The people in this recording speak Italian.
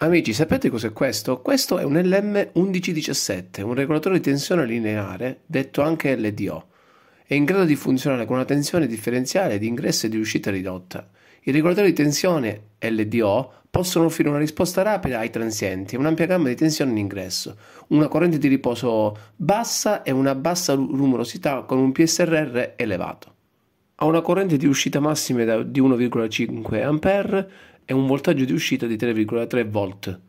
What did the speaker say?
Amici, sapete cos'è questo? Questo è un LM1117, un regolatore di tensione lineare, detto anche LDO. È in grado di funzionare con una tensione differenziale di ingresso e di uscita ridotta. I regolatori di tensione LDO possono offrire una risposta rapida ai transienti e un'ampia gamma di tensione in ingresso, una corrente di riposo bassa e una bassa rumorosità con un PSRR elevato ha una corrente di uscita massima di 1,5 A e un voltaggio di uscita di 3,3 V.